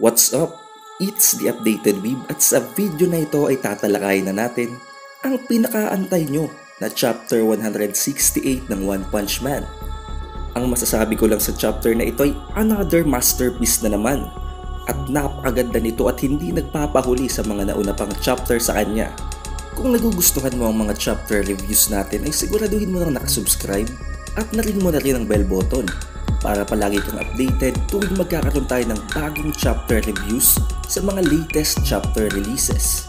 What's up? It's the Updated Weeb at sa video na ito ay tatalakayin na natin ang pinakaantay nyo na chapter 168 ng One Punch Man. Ang masasabi ko lang sa chapter na ito ay another masterpiece na naman at napakaganda nito at hindi nagpapahuli sa mga nauna pang chapter sa kanya. Kung nagugustuhan mo ang mga chapter reviews natin ay siguraduhin mo lang nakasubscribe at narin mo na rin ang bell button para palagi kang updated tuwing magkakaroon tayo ng bagong chapter reviews sa mga latest chapter releases.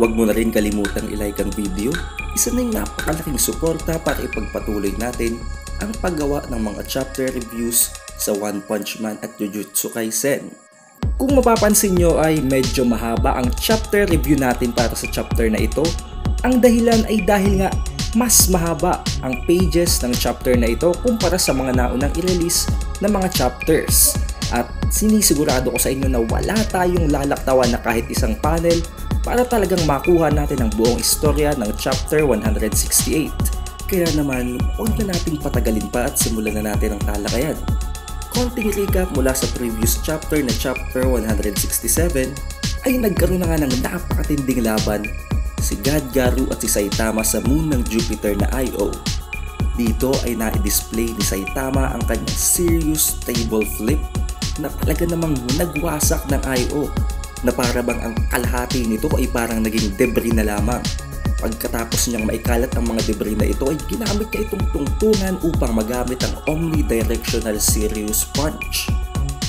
Huwag mo na rin kalimutang ilike ang video, isa na yung napakalaking suporta para ipagpatuloy natin ang paggawa ng mga chapter reviews sa One Punch Man at Jujutsu Kaisen. Kung mapapansin nyo ay medyo mahaba ang chapter review natin para sa chapter na ito, ang dahilan ay dahil nga mas mahaba ang pages ng chapter na ito kumpara sa mga naunang i-release na mga chapters. At sinisigurado ko sa inyo na wala tayong lalaktawan na kahit isang panel para talagang makuha natin ang buong istorya ng chapter 168. Kaya naman, huwag na nating patagalin pa at simulan na natin ang talakayan. Konting recap mula sa previous chapter na chapter 167 ay nagkaroon na nga ng napakatinding laban si Gadgaru at si Saitama sa moon ng Jupiter na Io. Dito ay na-display ni Saitama ang kanyang serious table flip na talaga namang nagwasak ng Io na para bang ang kalahati nito ay parang naging debris na lamang. Pagkatapos niyang maikalat ang mga debris na ito ay ginamit niya itong tungtungan upang magamit ang omnidirectional serious punch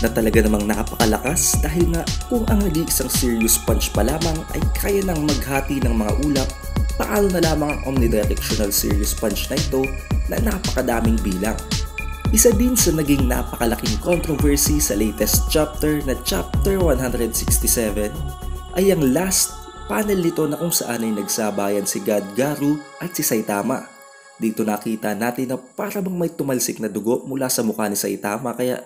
na talaga namang napakalakas dahil nga kung ang hindi isang serious punch pa lamang ay kaya nang maghati ng mga ulap, paano na lamang ang omnidirectional serious punch na ito na napakadaming bilang. Isa din sa naging napakalaking controversy sa latest chapter na chapter 167 ay ang last panel nito na kung saan ay nagsabayan si God Garu at si Saitama. Dito nakita natin na parabang may tumalsik na dugo mula sa mukha ni Saitama kaya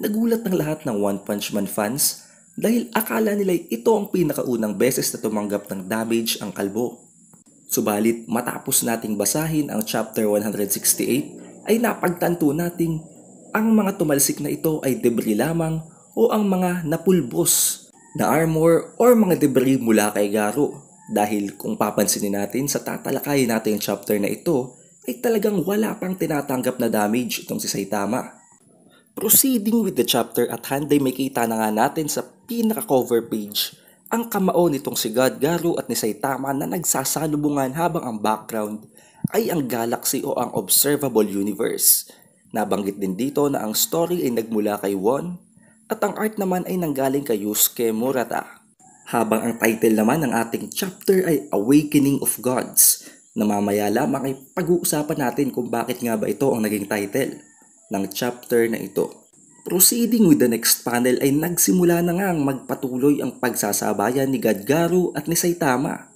Nagulat ng lahat ng One Punch Man fans dahil akala nila ito ang pinakaunang beses na tumanggap ng damage ang kalbo. Subalit matapos nating basahin ang chapter 168 ay napagtanto nating ang mga tumalsik na ito ay debris lamang o ang mga napulbos na armor or mga debris mula kay Garo. Dahil kung papansinin natin sa tatalakay natin yung chapter na ito ay talagang wala pang tinatanggap na damage itong si Saitama. Proceeding with the chapter at hand ay makita na nga natin sa pinaka-cover page ang kamao nitong si God Garu at ni Saitama na nagsasalubungan habang ang background ay ang galaxy o ang observable universe. Nabanggit din dito na ang story ay nagmula kay Won at ang art naman ay nanggaling kay Yusuke Murata. Habang ang title naman ng ating chapter ay Awakening of Gods namamaya mamaya lamang ay pag-uusapan natin kung bakit nga ba ito ang naging title ng chapter na ito. Proceeding with the next panel ay nagsimula na ngang magpatuloy ang pagsasabayan ni Gadgaru at ni Saitama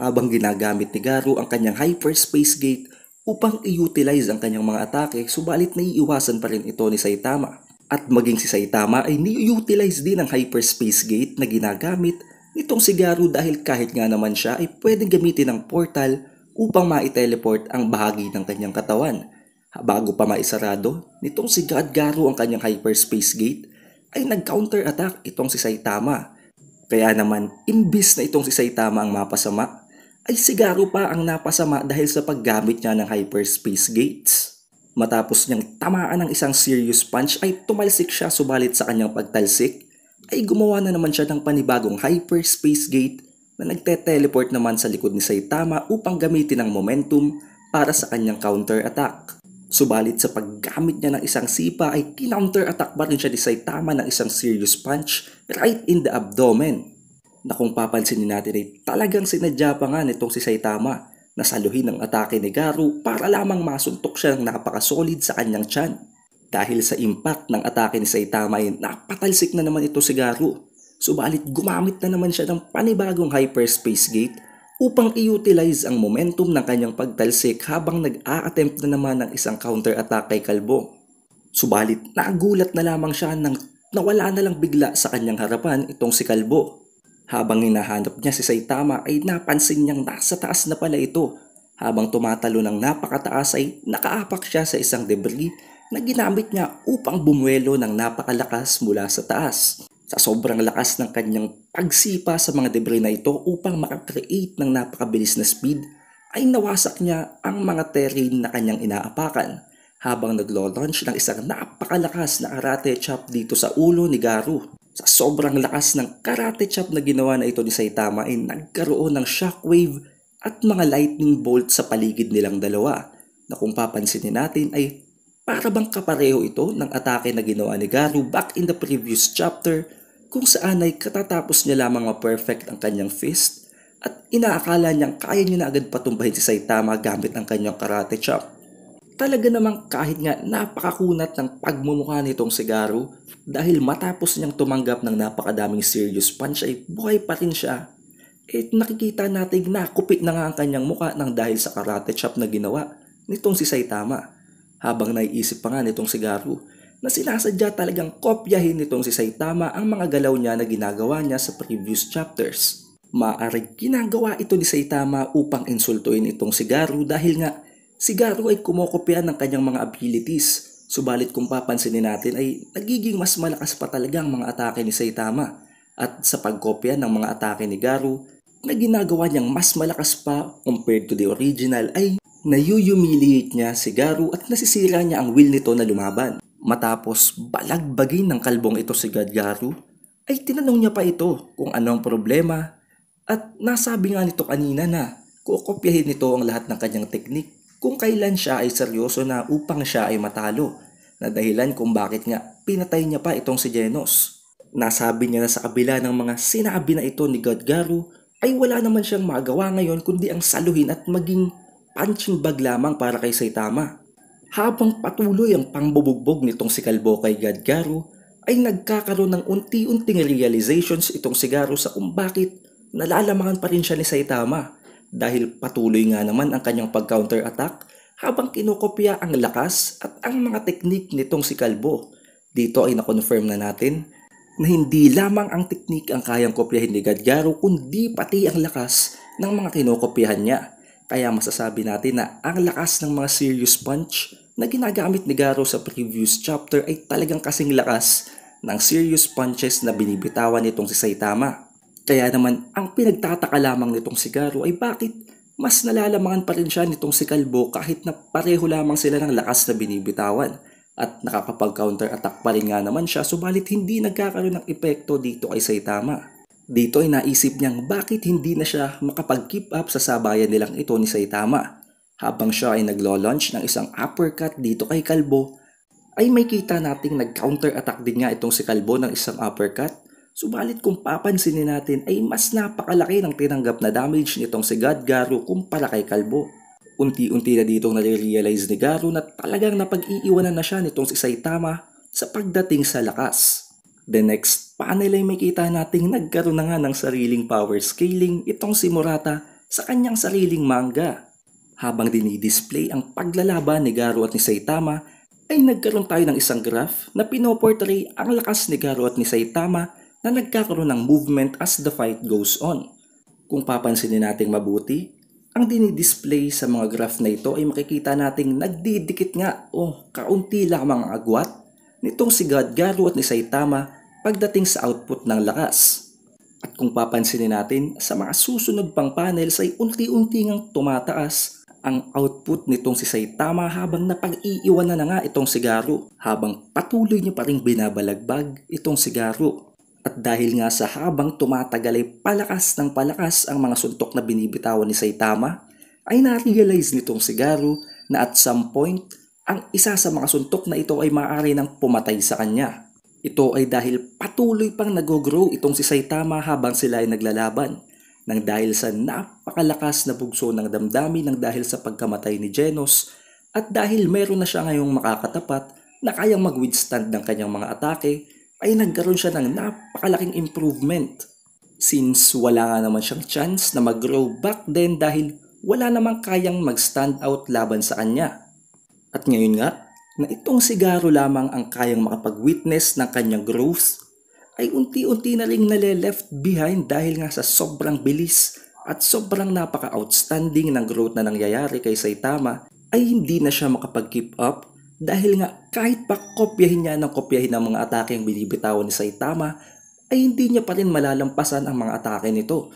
habang ginagamit ni Garu ang kanyang hyperspace gate upang i-utilize ang kanyang mga atake subalit naiiwasan pa rin ito ni Saitama. At maging si Saitama ay ni-utilize din ang hyperspace gate na ginagamit nitong si Garu dahil kahit nga naman siya ay pwedeng gamitin ng portal upang maiteleport ang bahagi ng kanyang katawan Bago pa maisarado, nitong si God Garo ang kanyang hyperspace gate, ay nag-counter attack itong si Saitama. Kaya naman, imbis na itong si Saitama ang mapasama, ay si Garo pa ang napasama dahil sa paggamit niya ng hyperspace gates. Matapos niyang tamaan ng isang serious punch ay tumalsik siya subalit sa kanyang pagtalsik ay gumawa na naman siya ng panibagong hyperspace gate na nagte-teleport naman sa likod ni Saitama upang gamitin ang momentum para sa kanyang counter-attack. Subalit sa paggamit niya ng isang sipa ay kinounter-attack pa rin siya ni Saitama ng isang serious punch right in the abdomen. Na kung papansinin natin ay talagang sinadya pa nga nitong si Saitama na saluhin ang atake ni Garu para lamang masuntok siya ng napakasolid sa kanyang tiyan. Dahil sa impact ng atake ni Saitama ay napatalsik na naman ito si Garu. Subalit gumamit na naman siya ng panibagong hyperspace gate upang i-utilize ang momentum ng kanyang pagtalsik habang nag-a-attempt na naman ng isang counter-attack kay Kalbo. Subalit nagulat na lamang siya nang nawala na lang bigla sa kanyang harapan itong si Kalbo. Habang hinahanap niya si Saitama ay napansin niyang nasa taas na pala ito. Habang tumatalo ng napakataas ay nakaapak siya sa isang debris na ginamit niya upang bumuelo ng napakalakas mula sa taas sa sobrang lakas ng kanyang pagsipa sa mga debris na ito upang makakreate ng napakabilis na speed ay nawasak niya ang mga terrain na kanyang inaapakan habang naglo-launch ng isang napakalakas na karate chop dito sa ulo ni Garu. Sa sobrang lakas ng karate chop na ginawa na ito ni Saitama ay nagkaroon ng shockwave at mga lightning bolt sa paligid nilang dalawa na kung papansinin natin ay para bang kapareho ito ng atake na ginawa ni Garu back in the previous chapter kung saan ay katatapos niya lamang ma-perfect ang kanyang fist at inaakala niyang kaya niya na agad patumbahin si Saitama gamit ang kanyang karate chop. Talaga namang kahit nga napakakunat ng pagmumukha nitong si Garu dahil matapos niyang tumanggap ng napakadaming serious punch ay buhay pa rin siya at nakikita natin na kupit na nga ang kanyang muka ng dahil sa karate chop na ginawa nitong si Saitama habang naiisip pa nga nitong si Garu na sinasadya talagang kopyahin nitong si Saitama ang mga galaw niya na ginagawa niya sa previous chapters. Maaring ginagawa ito ni Saitama upang insultuin itong si Garu dahil nga si Garu ay kumokopya ng kanyang mga abilities Subalit kung papansinin natin ay nagiging mas malakas pa talaga ang mga atake ni Saitama at sa pagkopya ng mga atake ni Garu na ginagawa niyang mas malakas pa compared to the original ay Nayuyumiliate niya si Garu at nasisira niya ang will nito na lumaban. Matapos balagbagin ng kalbong ito si Gadgaru, ay tinanong niya pa ito kung ano ang problema at nasabi nga nito kanina na kukopyahin nito ang lahat ng kanyang teknik kung kailan siya ay seryoso na upang siya ay matalo na dahilan kung bakit nga pinatay niya pa itong si Genos. Nasabi niya na sa kabila ng mga sinabi na ito ni Gadgaru ay wala naman siyang magawa ngayon kundi ang saluhin at maging punching bag lamang para kay Saitama. Habang patuloy ang pangbubugbog nitong si Kalbo kay Gadgaro, ay nagkakaroon ng unti-unting realizations itong si Garo sa kung bakit nalalamangan pa rin siya ni Saitama dahil patuloy nga naman ang kanyang pag-counter-attack habang kinokopya ang lakas at ang mga teknik nitong si Kalbo. Dito ay nakonfirm na natin na hindi lamang ang teknik ang kayang kopyahin ni Gadgaro kundi pati ang lakas ng mga kinokopyahan niya. Kaya masasabi natin na ang lakas ng mga serious punch na ginagamit ni Garo sa previous chapter ay talagang kasing lakas ng serious punches na binibitawan nitong si Saitama. Kaya naman, ang pinagtataka lamang nitong si Garo ay bakit mas nalalamangan pa rin siya nitong si Kalbo kahit na pareho lamang sila ng lakas na binibitawan at nakakapag-counter attack pa rin nga naman siya subalit hindi nagkakaroon ng epekto dito kay Saitama. Dito ay naisip niyang bakit hindi na siya makapag-keep up sa sabayan nilang ito ni Saitama. Habang siya ay naglo-launch ng isang uppercut dito kay Kalbo, ay may kita nating nag-counter attack din nga itong si Kalbo ng isang uppercut. Subalit kung papansinin natin ay mas napakalaki ng tinanggap na damage nitong si God Garu kumpara kay Kalbo. Unti-unti na dito nare-realize ni Garu na talagang napag-iiwanan na siya nitong si Saitama sa pagdating sa lakas. The next panel ay makita nating nagkaroon na nga ng sariling power scaling itong si Murata sa kanyang sariling manga. Habang dinidisplay ang paglalaban ni Garo at ni Saitama ay nagkaroon tayo ng isang graph na pinoportray ang lakas ni Garo at ni Saitama na nagkakaroon ng movement as the fight goes on. Kung papansinin nating mabuti, ang dinidisplay sa mga graph na ito ay makikita nating nagdidikit nga o oh, kaunti lamang ang agwat nitong si God Garu at ni Saitama pagdating sa output ng lakas. At kung papansinin natin, sa mga susunod pang panels ay unti-unti ngang tumataas ang output nitong si Saitama habang napag-iiwan na, na nga itong sigaro habang patuloy niya pa rin binabalagbag itong sigaro. At dahil nga sa habang tumatagal ay palakas ng palakas ang mga suntok na binibitawan ni Saitama, ay na-realize nitong sigaro na at some point ang isa sa mga suntok na ito ay maaari nang pumatay sa kanya. Ito ay dahil patuloy pang nag-grow itong si Saitama habang sila ay naglalaban nang dahil sa napakalakas na bugso ng damdamin ng dahil sa pagkamatay ni Genos at dahil meron na siya ngayong makakatapat na kayang mag-withstand ng kanyang mga atake ay nagkaroon siya ng napakalaking improvement since wala nga naman siyang chance na mag-grow back then dahil wala namang kayang mag-stand out laban sa kanya. At ngayon nga, na itong sigaro lamang ang kayang makapag-witness ng kanyang growth, ay unti-unti na rin nale-left behind dahil nga sa sobrang bilis at sobrang napaka-outstanding ng growth na nangyayari kay Saitama ay hindi na siya makapag-keep up dahil nga kahit pa kopyahin niya ng kopyahin ang mga atake ang binibitawan ni Saitama ay hindi niya pa rin malalampasan ang mga atake nito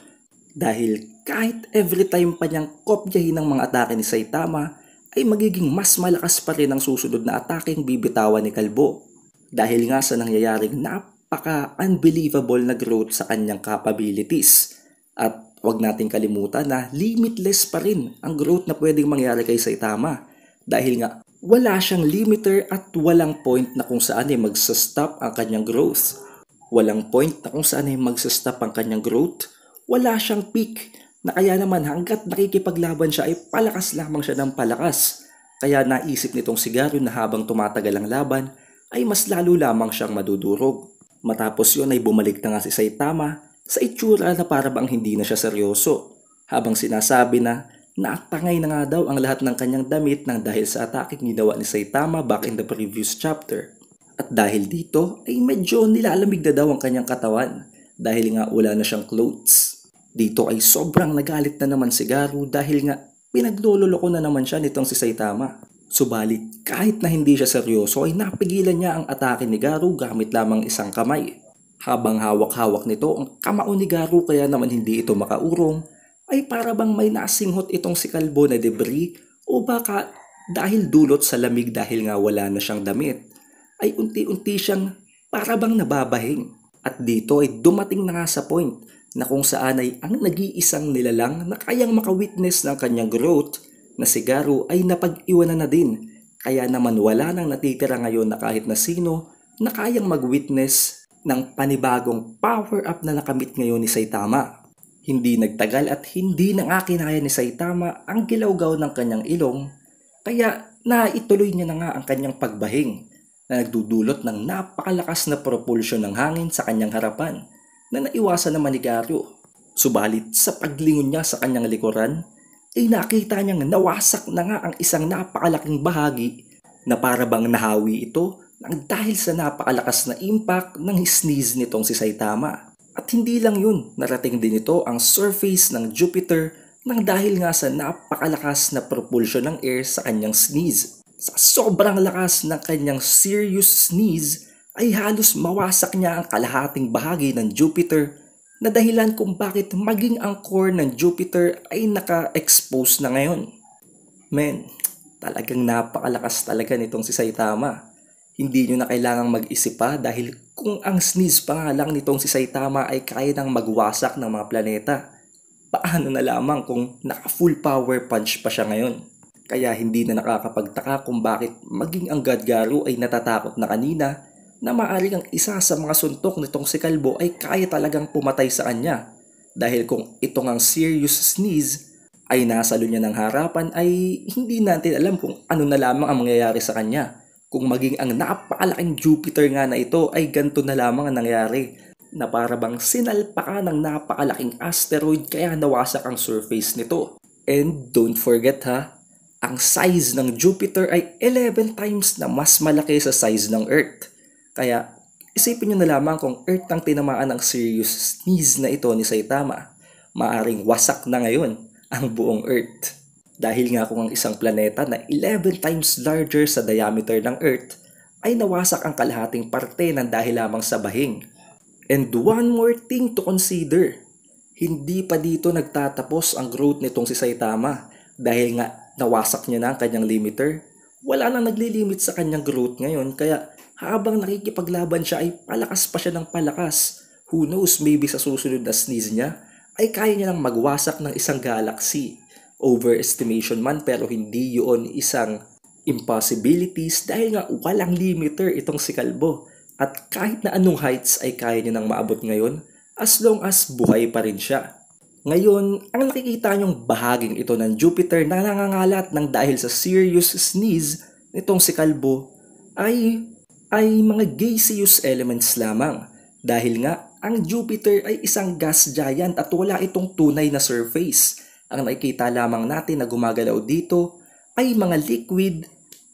dahil kahit every time pa niyang kopyahin ang mga atake ni Saitama ay magiging mas malakas pa rin ang susunod na ataking bibitawan ni Kalbo dahil nga sa nangyayaring napaka-unbelievable na growth sa kanyang capabilities. At wag nating kalimutan na limitless pa rin ang growth na pwedeng mangyari kay Saitama dahil nga wala siyang limiter at walang point na kung saan ay magsastop ang kanyang growth. Walang point na kung saan ay magsastop ang kanyang growth. Wala siyang peak na kaya naman hanggat nakikipaglaban siya ay palakas lamang siya ng palakas. Kaya naisip nitong sigaryo na habang tumatagal ang laban ay mas lalo lamang siyang madudurog. Matapos yon ay bumalik na nga si Saitama sa itsura na para bang hindi na siya seryoso habang sinasabi na naatangay na nga daw ang lahat ng kanyang damit nang dahil sa atake ginawa ni Saitama back in the previous chapter. At dahil dito ay medyo nilalamig na daw ang kanyang katawan dahil nga wala na siyang clothes. Dito ay sobrang nagalit na naman si Garu dahil nga pinaglololoko na naman siya nitong si Saitama. Subalit kahit na hindi siya seryoso ay napigilan niya ang atake ni Garu gamit lamang isang kamay. Habang hawak-hawak nito ang kamao ni Garu kaya naman hindi ito makaurong ay para bang may nasinghot itong si Kalbo na debris o baka dahil dulot sa lamig dahil nga wala na siyang damit ay unti-unti siyang para bang nababahing. At dito ay dumating na nga sa point na kung saan ay ang nag-iisang nilalang na kayang makawitness ng kanyang growth na si Garo ay napag-iwanan na din kaya naman wala nang natitira ngayon na kahit na sino na kayang mag-witness ng panibagong power-up na nakamit ngayon ni Saitama. Hindi nagtagal at hindi na nga kinaya ni Saitama ang gilawgaw ng kanyang ilong kaya naituloy niya na nga ang kanyang pagbahing na nagdudulot ng napakalakas na propulsion ng hangin sa kanyang harapan na naiwasan ng manigaryo. Subalit sa paglingon niya sa kanyang likuran, ay nakita niyang nawasak na nga ang isang napakalaking bahagi na parabang nahawi ito ng dahil sa napakalakas na impact ng sneeze nitong si Saitama. At hindi lang yun, narating din ito ang surface ng Jupiter nang dahil nga sa napakalakas na propulsion ng air sa kanyang sneeze. Sa sobrang lakas ng kanyang serious sneeze ay halos mawasak niya ang kalahating bahagi ng Jupiter na dahilan kung bakit maging ang core ng Jupiter ay naka-expose na ngayon. Men, talagang napakalakas talaga nitong si Saitama. Hindi nyo na kailangang mag-isip pa dahil kung ang sneeze pa nga lang nitong si Saitama ay kaya ng magwasak ng mga planeta. Paano na lamang kung naka-full power punch pa siya ngayon? Kaya hindi na nakakapagtaka kung bakit maging ang God Garu ay natatakot na kanina na maaring ang isa sa mga suntok nitong si Kalbo ay kaya talagang pumatay sa kanya. Dahil kung ito ngang serious sneeze ay nasa lunya ng harapan ay hindi natin alam kung ano na lamang ang mangyayari sa kanya. Kung maging ang napakalaking Jupiter nga na ito ay ganto na lamang ang nangyari na para bang sinalpakan ng napakalaking asteroid kaya nawasak ang surface nito. And don't forget ha, ang size ng Jupiter ay 11 times na mas malaki sa size ng Earth. Kaya, isipin nyo na lamang kung Earth ang tinamaan ng serious sneeze na ito ni Saitama. Maaring wasak na ngayon ang buong Earth. Dahil nga kung ang isang planeta na 11 times larger sa diameter ng Earth, ay nawasak ang kalahating parte ng dahil lamang sa bahing. And one more thing to consider, hindi pa dito nagtatapos ang growth nitong si Saitama dahil nga nawasak niya na ang kanyang limiter. Wala nang naglilimit sa kanyang growth ngayon kaya habang nakikipaglaban siya ay palakas pa siya ng palakas. Who knows, maybe sa susunod na sneeze niya, ay kaya niya lang magwasak ng isang galaxy. Overestimation man pero hindi yon isang impossibilities dahil nga walang limiter itong si Kalbo. At kahit na anong heights ay kaya niya nang maabot ngayon as long as buhay pa rin siya. Ngayon, ang nakikita niyong bahaging ito ng Jupiter na nangangalat ng dahil sa serious sneeze nitong si Kalbo ay ay mga gaseous elements lamang dahil nga ang Jupiter ay isang gas giant at wala itong tunay na surface. Ang nakikita lamang natin na gumagalaw dito ay mga liquid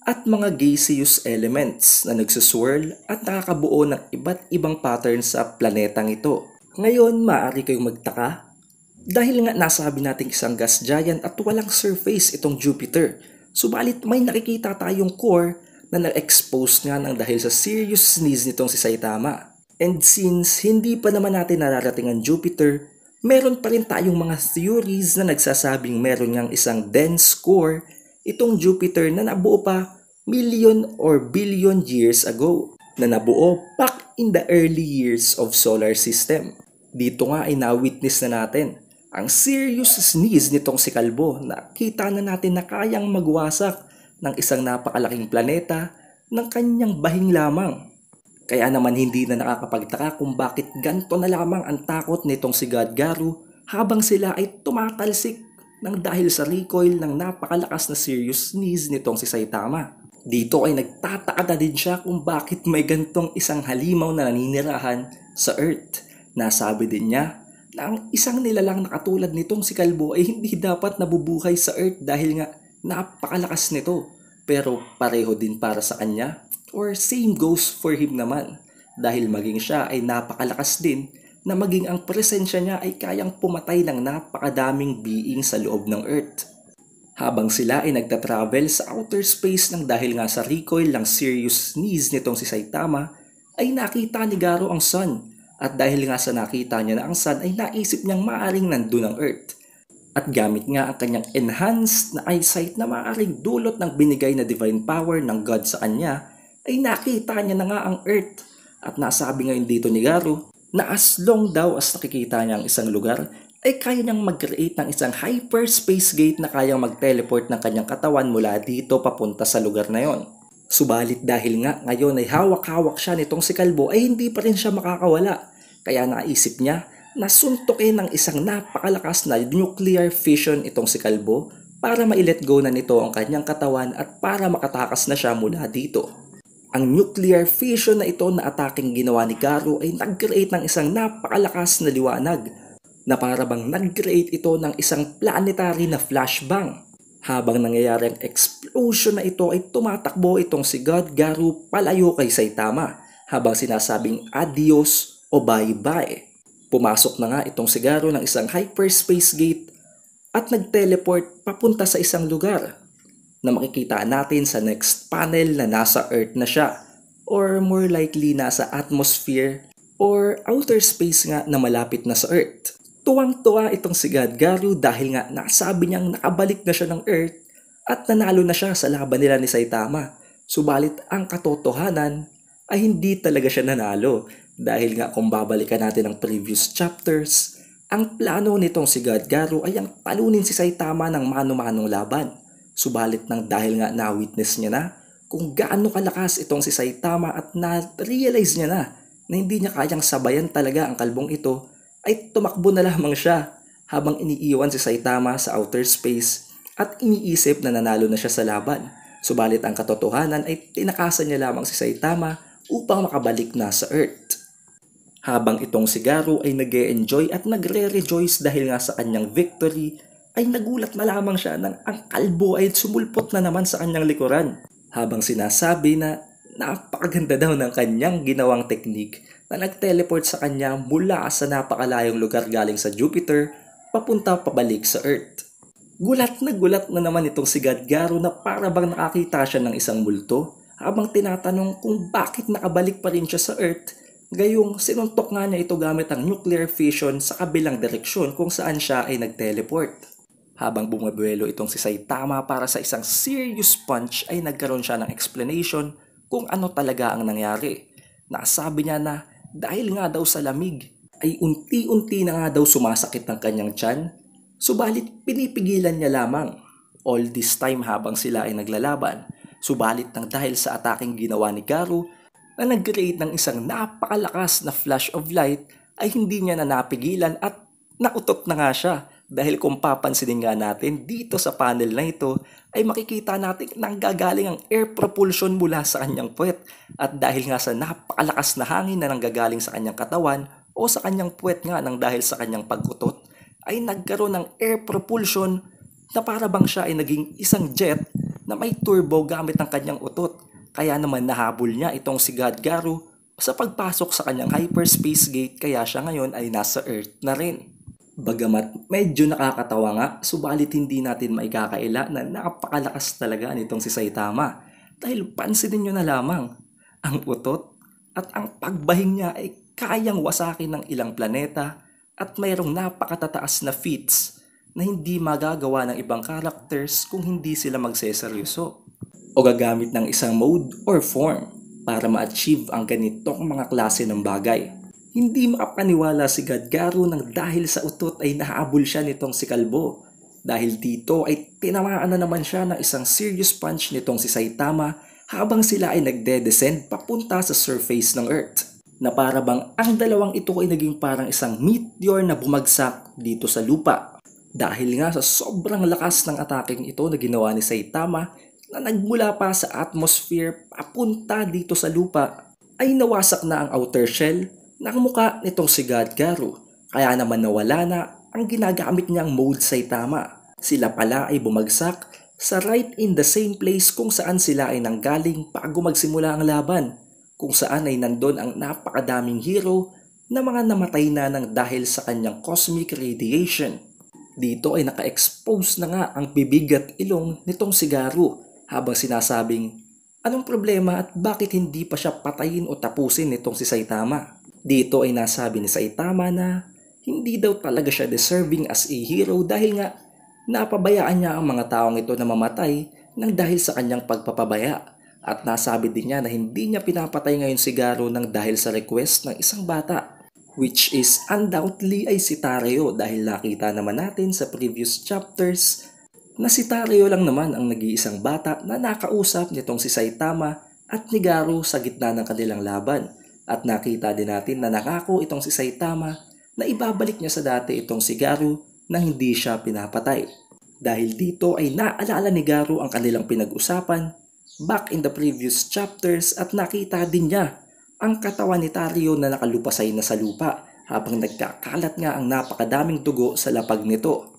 at mga gaseous elements na nagsuswirl at nakakabuo ng iba't ibang pattern sa planetang ito. Ngayon, maaari kayong magtaka dahil nga nasabi nating isang gas giant at walang surface itong Jupiter. Subalit may nakikita tayong core na na-expose nga ng dahil sa serious sneeze nitong si Saitama. And since hindi pa naman natin nararating ang Jupiter, meron pa rin tayong mga theories na nagsasabing meron niyang isang dense core itong Jupiter na nabuo pa million or billion years ago na nabuo back in the early years of solar system. Dito nga ay na-witness na natin ang serious sneeze nitong si Kalbo na kita na natin na kayang magwasak ng isang napakalaking planeta ng kanyang bahing lamang. Kaya naman hindi na nakakapagtaka kung bakit ganto na lamang ang takot nitong si Gadgaru habang sila ay tumatalsik ng dahil sa recoil ng napakalakas na serious sneeze nitong si Saitama. Dito ay nagtataka na din siya kung bakit may gantong isang halimaw na naninirahan sa Earth. Nasabi din niya na ang isang nilalang na katulad nitong si Kalbo ay hindi dapat nabubuhay sa Earth dahil nga napakalakas nito pero pareho din para sa kanya or same goes for him naman dahil maging siya ay napakalakas din na maging ang presensya niya ay kayang pumatay ng napakadaming being sa loob ng Earth. Habang sila ay nagta-travel sa outer space nang dahil nga sa recoil ng serious sneeze nitong si Saitama, ay nakita ni Garo ang sun at dahil nga sa nakita niya na ang sun ay naisip niyang maaring nandun ang Earth. At gamit nga ang kanyang enhanced na eyesight na maaaring dulot ng binigay na divine power ng God sa kanya, ay nakita niya na nga ang earth. At nasabi ngayon dito ni Garo na as long daw as nakikita niya ang isang lugar, ay kaya niyang mag-create ng isang hyperspace gate na kayang mag-teleport ng kanyang katawan mula dito papunta sa lugar na yon. Subalit dahil nga ngayon ay hawak-hawak siya nitong si Kalbo ay hindi pa rin siya makakawala. Kaya naisip niya nasuntokin ng isang napakalakas na nuclear fission itong si Kalbo para mailet go na nito ang kanyang katawan at para makatakas na siya mula dito. Ang nuclear fission na ito na ataking ginawa ni Garo ay nag-create ng isang napakalakas na liwanag na parabang nag-create ito ng isang planetary na flashbang. Habang nangyayari ang explosion na ito ay tumatakbo itong si God Garu palayo kay Saitama habang sinasabing adios o bye-bye. Pumasok na nga itong sigaro ng isang hyperspace gate at nag-teleport papunta sa isang lugar na makikita natin sa next panel na nasa Earth na siya or more likely nasa atmosphere or outer space nga na malapit na sa Earth. Tuwang-tuwa itong si Gadgaru dahil nga nasabi niyang nakabalik na siya ng Earth at nanalo na siya sa laban nila ni Saitama. Subalit ang katotohanan ay hindi talaga siya nanalo dahil nga kung babalikan natin ang previous chapters, ang plano nitong si Gadgaro ay ang talunin si Saitama ng mano-manong laban. Subalit nang dahil nga na-witness niya na kung gaano kalakas itong si Saitama at na-realize niya na na hindi niya kayang sabayan talaga ang kalbong ito ay tumakbo na lamang siya habang iniiwan si Saitama sa outer space at iniisip na nanalo na siya sa laban. Subalit ang katotohanan ay tinakasan niya lamang si Saitama upang makabalik na sa Earth. Habang itong si Garo ay nag enjoy at nagre-rejoice dahil nga sa kanyang victory, ay nagulat na lamang siya nang ang kalbo ay sumulpot na naman sa kanyang likuran. Habang sinasabi na napakaganda daw ng kanyang ginawang teknik na nag-teleport sa kanya mula sa napakalayong lugar galing sa Jupiter papunta pabalik sa Earth. Gulat na gulat na naman itong si Gadgaro na para bang nakakita siya ng isang multo habang tinatanong kung bakit nakabalik pa rin siya sa Earth Gayong sinuntok nga niya ito gamit ang nuclear fission sa kabilang direksyon kung saan siya ay nagteleport. Habang bumabuelo itong si Saitama para sa isang serious punch ay nagkaroon siya ng explanation kung ano talaga ang nangyari. Nasabi niya na dahil nga daw sa lamig ay unti-unti na nga daw sumasakit ng kanyang tiyan, subalit pinipigilan niya lamang. All this time habang sila ay naglalaban, subalit nang dahil sa ataking ginawa ni Garu na nag-create ng isang napakalakas na flash of light ay hindi niya na napigilan at nakutot na nga siya. Dahil kung papansinin nga natin, dito sa panel na ito ay makikita natin nanggagaling ang air propulsion mula sa kanyang puwet. At dahil nga sa napakalakas na hangin na nanggagaling sa kanyang katawan o sa kanyang puwet nga nang dahil sa kanyang pagkutot, ay nagkaroon ng air propulsion na para bang siya ay naging isang jet na may turbo gamit ang kanyang utot. Kaya naman nahabol niya itong si Gadgaru sa pagpasok sa kanyang hyperspace gate kaya siya ngayon ay nasa Earth na rin. Bagamat medyo nakakatawa nga, subalit hindi natin maikakaila na napakalakas talaga nitong si Saitama. Dahil pansinin nyo na lamang, ang utot at ang pagbahing niya ay kayang wasakin ng ilang planeta at mayroong napakatataas na feats na hindi magagawa ng ibang characters kung hindi sila magseseryoso o gagamit ng isang mode or form para ma-achieve ang ganitong mga klase ng bagay. Hindi makapaniwala si Gadgaro nang dahil sa utot ay nahabol siya nitong si Kalbo. Dahil dito ay tinamaan na naman siya ng isang serious punch nitong si Saitama habang sila ay nagde-descend papunta sa surface ng Earth. Na para bang ang dalawang ito ay naging parang isang meteor na bumagsak dito sa lupa dahil nga sa sobrang lakas ng atake ito na ginawa ni Saitama na nagmula pa sa atmosphere papunta dito sa lupa ay nawasak na ang outer shell ng muka nitong si Gadgaro. Kaya naman nawala na ang ginagamit niyang mode Saitama. Sila pala ay bumagsak sa right in the same place kung saan sila ay nanggaling bago magsimula ang laban. Kung saan ay nandon ang napakadaming hero na mga namatay na ng dahil sa kanyang cosmic radiation. Dito ay naka-expose na nga ang bibig at ilong nitong sigaro habang sinasabing anong problema at bakit hindi pa siya patayin o tapusin nitong si Saitama. Dito ay nasabi ni Saitama na hindi daw talaga siya deserving as a hero dahil nga napabayaan niya ang mga taong ito na mamatay nang dahil sa kanyang pagpapabaya. At nasabi din niya na hindi niya pinapatay ngayon si Garo nang dahil sa request ng isang bata. Which is undoubtedly ay si Tareo dahil nakita naman natin sa previous chapters na si Tario lang naman ang nag-iisang bata na nakausap nitong si Saitama at ni Garo sa gitna ng kanilang laban. At nakita din natin na nakako itong si Saitama na ibabalik niya sa dati itong si Garu na hindi siya pinapatay. Dahil dito ay naalala ni Garo ang kanilang pinag-usapan back in the previous chapters at nakita din niya ang katawan ni Tario na nakalupasay na sa lupa habang nagkakalat nga ang napakadaming dugo sa lapag nito.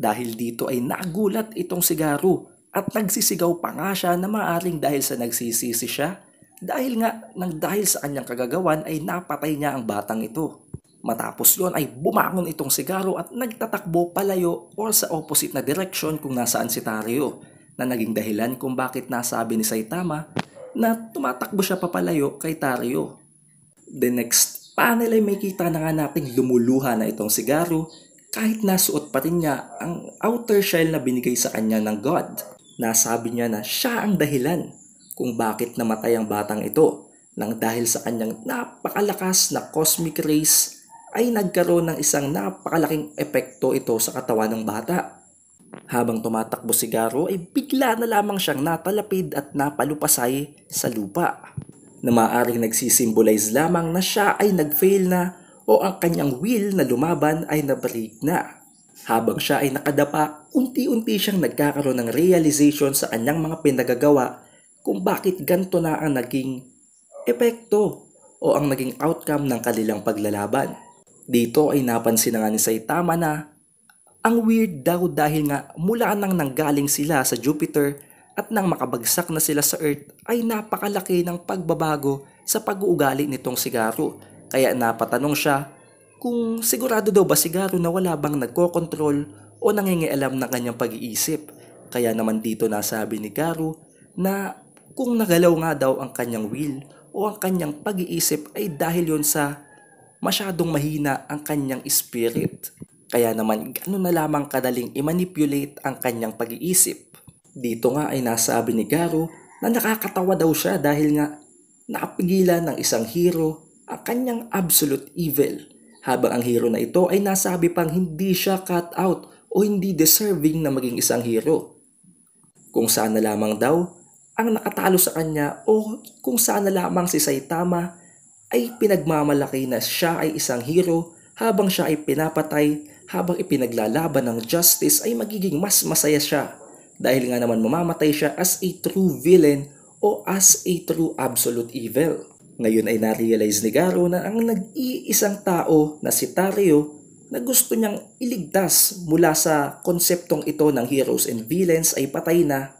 Dahil dito ay nagulat itong sigaro at nagsisigaw pa nga siya na maaring dahil sa nagsisisi siya dahil nga nang dahil sa kanyang kagagawan ay napatay niya ang batang ito. Matapos yon ay bumangon itong sigaro at nagtatakbo palayo or sa opposite na direksyon kung nasaan si Tario na naging dahilan kung bakit nasabi ni Saitama na tumatakbo siya papalayo kay Tario. The next panel ay may kita na nga nating lumuluha na itong sigaro kahit nasuot pa rin niya ang outer shell na binigay sa kanya ng God. Nasabi niya na siya ang dahilan kung bakit namatay ang batang ito nang dahil sa kanyang napakalakas na cosmic rays ay nagkaroon ng isang napakalaking epekto ito sa katawan ng bata. Habang tumatakbo si Garo ay bigla na lamang siyang natalapid at napalupasay sa lupa na maaring nagsisimbolize lamang na siya ay nagfail na o ang kanyang will na lumaban ay nabreak na. Habang siya ay nakadapa, unti-unti siyang nagkakaroon ng realization sa kanyang mga pinagagawa kung bakit ganto na ang naging epekto o ang naging outcome ng kanilang paglalaban. Dito ay napansin na nga ni Saitama na ang weird daw dahil nga mula nang nanggaling sila sa Jupiter at nang makabagsak na sila sa Earth ay napakalaki ng pagbabago sa pag-uugali nitong sigaro kaya napatanong siya kung sigurado daw ba si Garo na wala bang nagkokontrol o nangingialam ng kanyang pag-iisip. Kaya naman dito nasabi ni Garo na kung nagalaw nga daw ang kanyang will o ang kanyang pag-iisip ay dahil yon sa masyadong mahina ang kanyang spirit. Kaya naman gano'n na lamang kadaling i-manipulate ang kanyang pag-iisip. Dito nga ay nasabi ni Garo na nakakatawa daw siya dahil nga napigilan ng isang hero ang kanyang absolute evil. Habang ang hero na ito ay nasabi pang hindi siya cut out o hindi deserving na maging isang hero. Kung sana lamang daw ang nakatalo sa kanya o kung sana lamang si Saitama ay pinagmamalaki na siya ay isang hero habang siya ay pinapatay habang ipinaglalaban ng justice ay magiging mas masaya siya dahil nga naman mamamatay siya as a true villain o as a true absolute evil. Ngayon ay narealize ni Garo na ang nag-iisang tao na si Tario na gusto niyang iligtas mula sa konseptong ito ng heroes and villains ay patay na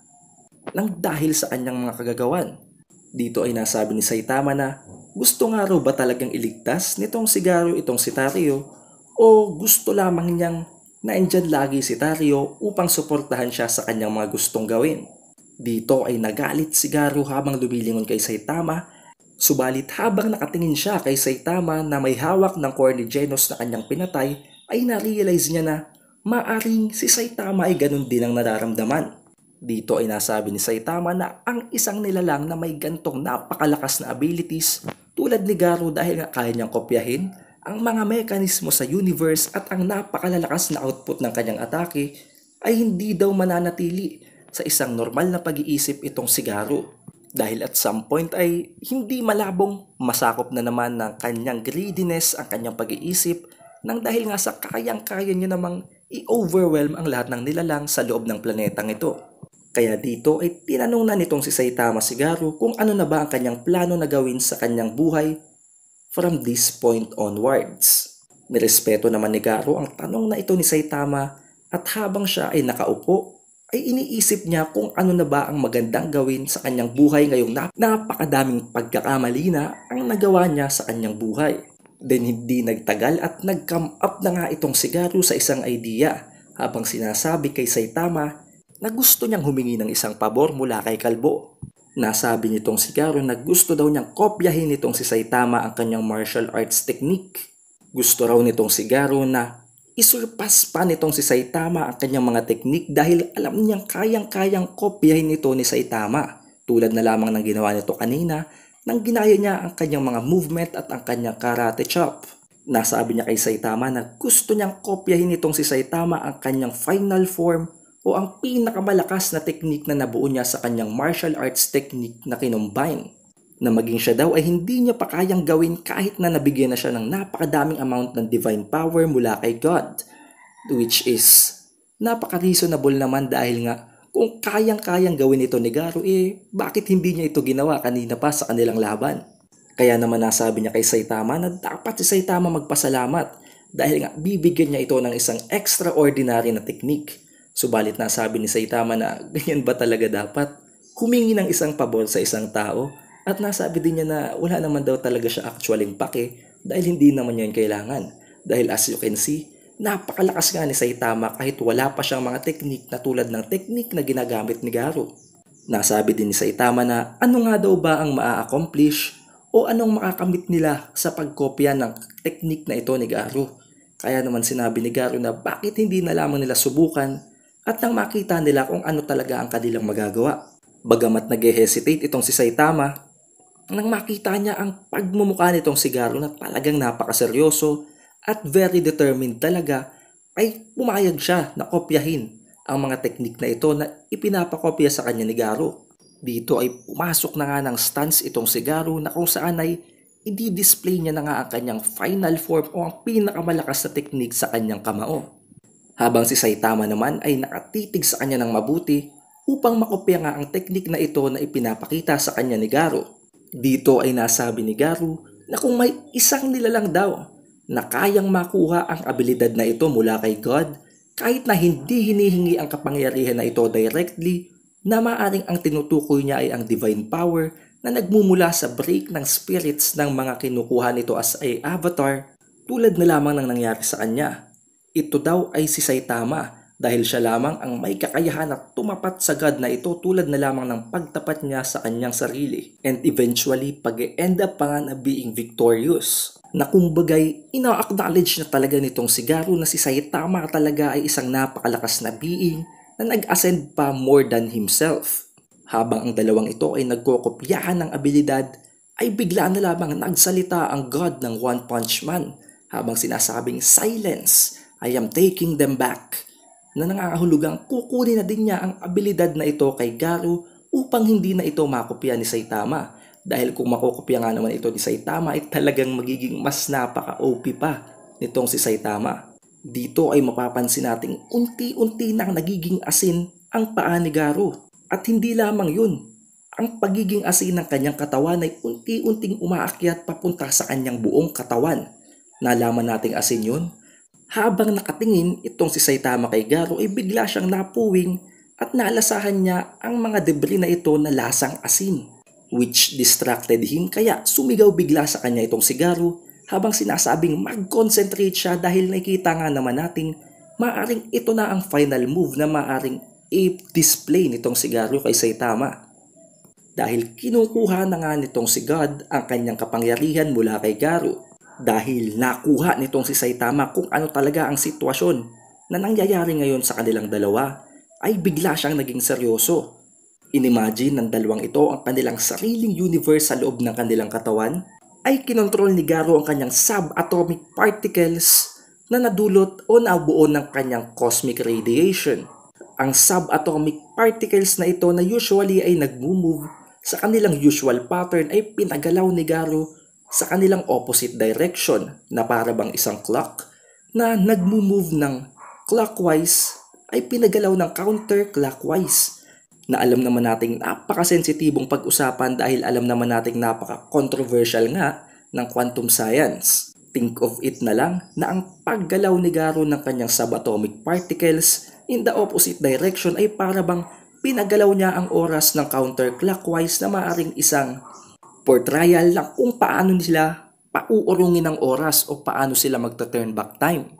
lang dahil sa anyang mga kagagawan. Dito ay nasabi ni Saitama na gusto nga raw ba talagang iligtas nitong si Garo itong si Tario o gusto lamang niyang na andyan lagi si Tario upang suportahan siya sa kanyang mga gustong gawin. Dito ay nagalit si Garo habang lumilingon kay Saitama Subalit habang nakatingin siya kay Saitama na may hawak ng core ni Genos na kanyang pinatay, ay na-realize niya na maaring si Saitama ay ganun din ang nararamdaman. Dito ay nasabi ni Saitama na ang isang nilalang na may gantong napakalakas na abilities tulad ni Garo dahil nga kaya niyang kopyahin ang mga mekanismo sa universe at ang napakalalakas na output ng kanyang atake ay hindi daw mananatili sa isang normal na pag-iisip itong si Garo. Dahil at some point ay hindi malabong masakop na naman ng kanyang greediness ang kanyang pag-iisip nang dahil nga sa kayang-kaya niya namang i-overwhelm ang lahat ng nilalang sa loob ng planetang ito. Kaya dito ay tinanong na nitong si Saitama Sigaro kung ano na ba ang kanyang plano na gawin sa kanyang buhay from this point onwards. Nirespeto naman ni Garo ang tanong na ito ni Saitama at habang siya ay nakaupo ay iniisip niya kung ano na ba ang magandang gawin sa kanyang buhay ngayong nap napakadaming pagkakamali na ang nagawa niya sa kanyang buhay. Then hindi nagtagal at nag-come up na nga itong sigaro sa isang idea habang sinasabi kay Saitama na gusto niyang humingi ng isang pabor mula kay Kalbo. Nasabi nitong sigaro na gusto daw niyang kopyahin nitong si Saitama ang kanyang martial arts technique. Gusto raw nitong sigaro na Isurpas pa nitong si Saitama ang kanyang mga teknik dahil alam niyang kayang-kayang kopyahin ito ni Saitama tulad na lamang ng ginawa nito kanina nang ginaya niya ang kanyang mga movement at ang kanyang karate chop. Nasabi niya kay Saitama na gusto niyang kopyahin itong si Saitama ang kanyang final form o ang pinakamalakas na teknik na nabuo niya sa kanyang martial arts technique na kinumbine na maging siya daw ay hindi niya pa kayang gawin kahit na nabigyan na siya ng napakadaming amount ng divine power mula kay God. Which is, napaka-reasonable naman dahil nga kung kayang-kayang gawin ito ni Garo, eh bakit hindi niya ito ginawa kanina pa sa kanilang laban? Kaya naman nasabi niya kay Saitama na dapat si Saitama magpasalamat dahil nga bibigyan niya ito ng isang extraordinary na technique. Subalit nasabi ni Saitama na ganyan ba talaga dapat? Humingi ng isang pabor sa isang tao at nasabi din niya na wala naman daw talaga siya actual pake eh, dahil hindi naman niya yung kailangan. Dahil as you can see, napakalakas nga ni Saitama kahit wala pa siyang mga teknik na tulad ng teknik na ginagamit ni Garo. Nasabi din ni Saitama na ano nga daw ba ang maa-accomplish o anong makakamit nila sa pagkopya ng teknik na ito ni Garo. Kaya naman sinabi ni Garo na bakit hindi na lamang nila subukan at nang makita nila kung ano talaga ang kanilang magagawa. Bagamat nag-hesitate itong si Saitama, nang makita niya ang pagmumukha nitong sigaro na talagang napakaseryoso at very determined talaga ay pumayag siya na kopyahin ang mga teknik na ito na ipinapakopya sa kanya ni Garo. Dito ay pumasok na nga ng stance itong sigaro na kung saan ay i-display niya na nga ang kanyang final form o ang pinakamalakas na teknik sa kanyang kamao. Habang si Saitama naman ay nakatitig sa kanya ng mabuti upang makopya nga ang teknik na ito na ipinapakita sa kanya ni Garo. Dito ay nasabi ni Garu na kung may isang nilalang daw na kayang makuha ang abilidad na ito mula kay God kahit na hindi hinihingi ang kapangyarihan na ito directly na maaring ang tinutukoy niya ay ang divine power na nagmumula sa break ng spirits ng mga kinukuha nito as a avatar tulad na lamang ng nangyari sa kanya. Ito daw ay si Saitama dahil siya lamang ang may kakayahan at tumapat sa God na ito tulad na lamang ng pagtapat niya sa kanyang sarili and eventually pag end up pa nga na being victorious na kumbagay ina-acknowledge na talaga nitong si Garu na si Saitama talaga ay isang napakalakas na being na nag-ascend pa more than himself. Habang ang dalawang ito ay nagkokopyahan ng abilidad, ay bigla na lamang nagsalita ang God ng One Punch Man habang sinasabing silence, I am taking them back na nangangahulugang kukunin na din niya ang abilidad na ito kay Garu upang hindi na ito makopya ni Saitama. Dahil kung makokopya nga naman ito ni Saitama ay talagang magiging mas napaka-OP pa nitong si Saitama. Dito ay mapapansin nating unti-unti nang nagiging asin ang paa ni Garu. At hindi lamang yun, ang pagiging asin ng kanyang katawan ay unti-unting umaakyat papunta sa kanyang buong katawan. Nalaman nating asin yun habang nakatingin itong si Saitama kay Garo ay bigla siyang napuwing at nalasahan niya ang mga debris na ito na lasang asin which distracted him kaya sumigaw bigla sa kanya itong si Garo habang sinasabing mag-concentrate siya dahil nakita nga naman nating maaring ito na ang final move na maaring i-display nitong si Garo kay Saitama. Dahil kinukuha na nga nitong si God ang kanyang kapangyarihan mula kay Garo dahil nakuha nitong si Saitama kung ano talaga ang sitwasyon na nangyayari ngayon sa kanilang dalawa ay bigla siyang naging seryoso. Inimagine ng dalawang ito ang kanilang sariling universe sa loob ng kanilang katawan ay kinontrol ni Garo ang kanyang subatomic particles na nadulot o nabuo ng kanyang cosmic radiation. Ang subatomic particles na ito na usually ay nagmumove sa kanilang usual pattern ay pinagalaw ni Garo sa kanilang opposite direction na para bang isang clock na nagmumove ng clockwise ay pinagalaw ng counterclockwise na alam naman nating napakasensitibong pag-usapan dahil alam naman nating napaka-controversial nga ng quantum science. Think of it na lang na ang paggalaw ni Garo ng kanyang subatomic particles in the opposite direction ay para bang pinagalaw niya ang oras ng counterclockwise na maaring isang for trial na kung paano nila pauurungin ang oras o paano sila magta-turn back time.